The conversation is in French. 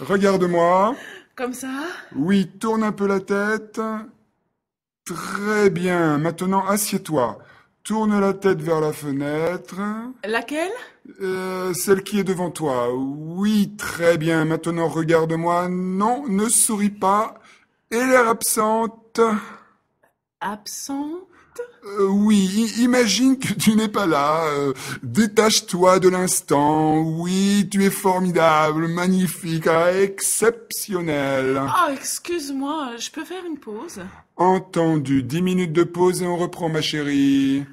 Regarde-moi. Comme ça Oui, tourne un peu la tête. Très bien. Maintenant, assieds-toi. Tourne la tête vers la fenêtre. Laquelle euh, Celle qui est devant toi. Oui, très bien. Maintenant, regarde-moi. Non, ne souris pas. Et l'air absente absente euh, Oui, imagine que tu n'es pas là. Euh, détache-toi de l'instant. Oui, tu es formidable, magnifique, ah, exceptionnel. Ah, excuse-moi, je peux faire une pause Entendu, dix minutes de pause et on reprend ma chérie.